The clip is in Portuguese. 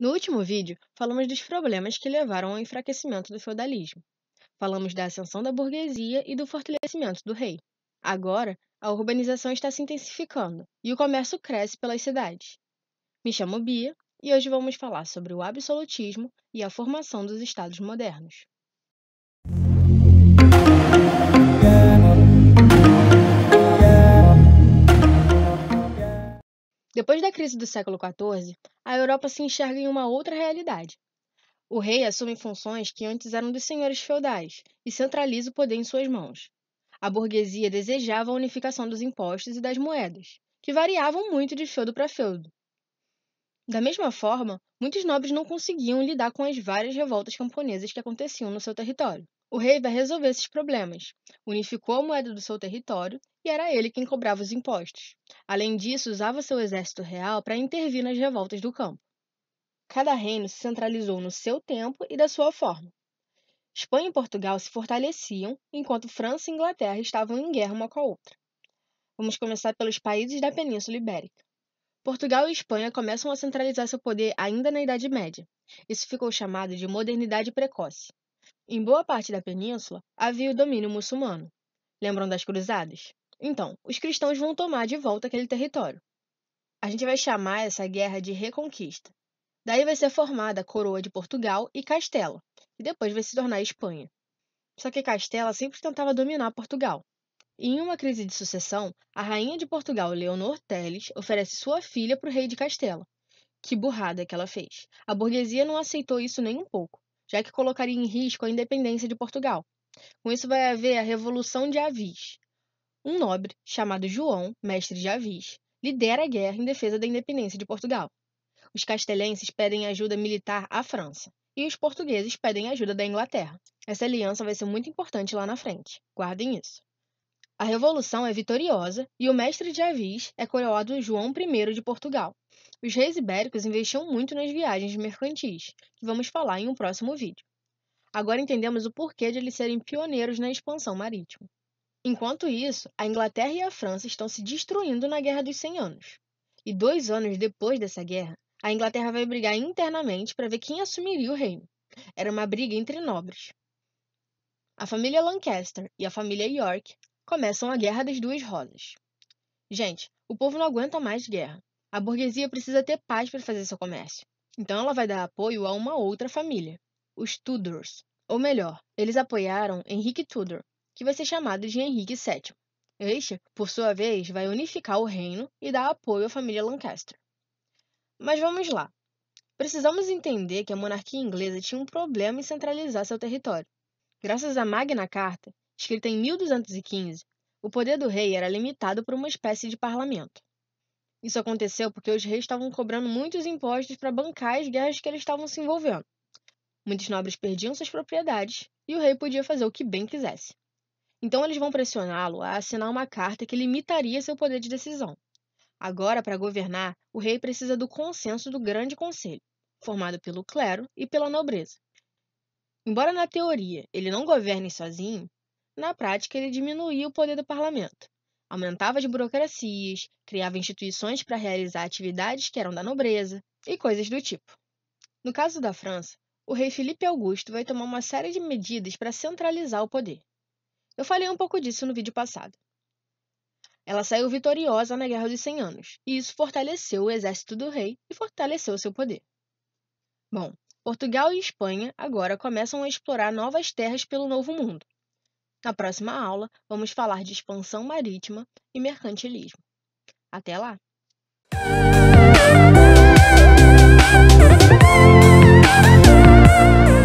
No último vídeo, falamos dos problemas que levaram ao enfraquecimento do feudalismo. Falamos da ascensão da burguesia e do fortalecimento do rei. Agora, a urbanização está se intensificando e o comércio cresce pelas cidades. Me chamo Bia e hoje vamos falar sobre o absolutismo e a formação dos estados modernos. Depois da crise do século XIV, a Europa se enxerga em uma outra realidade. O rei assume funções que antes eram dos senhores feudais e centraliza o poder em suas mãos. A burguesia desejava a unificação dos impostos e das moedas, que variavam muito de feudo para feudo. Da mesma forma, muitos nobres não conseguiam lidar com as várias revoltas camponesas que aconteciam no seu território. O rei vai resolver esses problemas, unificou a moeda do seu território era ele quem cobrava os impostos. Além disso, usava seu exército real para intervir nas revoltas do campo. Cada reino se centralizou no seu tempo e da sua forma. Espanha e Portugal se fortaleciam, enquanto França e Inglaterra estavam em guerra uma com a outra. Vamos começar pelos países da Península Ibérica. Portugal e Espanha começam a centralizar seu poder ainda na Idade Média. Isso ficou chamado de modernidade precoce. Em boa parte da península havia o domínio muçulmano. Lembram das cruzadas? Então, os cristãos vão tomar de volta aquele território. A gente vai chamar essa guerra de reconquista. Daí vai ser formada a coroa de Portugal e Castela, e depois vai se tornar a Espanha. Só que Castela sempre tentava dominar Portugal. E em uma crise de sucessão, a rainha de Portugal, Leonor Teles, oferece sua filha para o rei de Castela. Que burrada que ela fez! A burguesia não aceitou isso nem um pouco, já que colocaria em risco a independência de Portugal. Com isso vai haver a Revolução de Avis, um nobre, chamado João, mestre de Avis, lidera a guerra em defesa da independência de Portugal. Os castelhenses pedem ajuda militar à França e os portugueses pedem ajuda da Inglaterra. Essa aliança vai ser muito importante lá na frente, guardem isso. A revolução é vitoriosa e o mestre de Avis é coroado João I de Portugal. Os reis ibéricos investiam muito nas viagens mercantis, que vamos falar em um próximo vídeo. Agora entendemos o porquê de eles serem pioneiros na expansão marítima. Enquanto isso, a Inglaterra e a França estão se destruindo na Guerra dos 100 Anos. E dois anos depois dessa guerra, a Inglaterra vai brigar internamente para ver quem assumiria o reino. Era uma briga entre nobres. A família Lancaster e a família York começam a Guerra das Duas Rosas. Gente, o povo não aguenta mais guerra. A burguesia precisa ter paz para fazer seu comércio. Então ela vai dar apoio a uma outra família, os Tudors. Ou melhor, eles apoiaram Henrique Tudor, que vai ser chamado de Henrique VII. Este, por sua vez, vai unificar o reino e dar apoio à família Lancaster. Mas vamos lá. Precisamos entender que a monarquia inglesa tinha um problema em centralizar seu território. Graças à Magna Carta, escrita em 1215, o poder do rei era limitado por uma espécie de parlamento. Isso aconteceu porque os reis estavam cobrando muitos impostos para bancar as guerras que eles estavam se envolvendo. Muitos nobres perdiam suas propriedades e o rei podia fazer o que bem quisesse. Então eles vão pressioná-lo a assinar uma carta que limitaria seu poder de decisão. Agora, para governar, o rei precisa do consenso do Grande Conselho, formado pelo clero e pela nobreza. Embora na teoria ele não governe sozinho, na prática ele diminuía o poder do parlamento, aumentava as burocracias, criava instituições para realizar atividades que eram da nobreza e coisas do tipo. No caso da França, o rei Felipe Augusto vai tomar uma série de medidas para centralizar o poder. Eu falei um pouco disso no vídeo passado. Ela saiu vitoriosa na Guerra dos 100 Anos, e isso fortaleceu o exército do rei e fortaleceu seu poder. Bom, Portugal e Espanha agora começam a explorar novas terras pelo Novo Mundo. Na próxima aula, vamos falar de expansão marítima e mercantilismo. Até lá! Música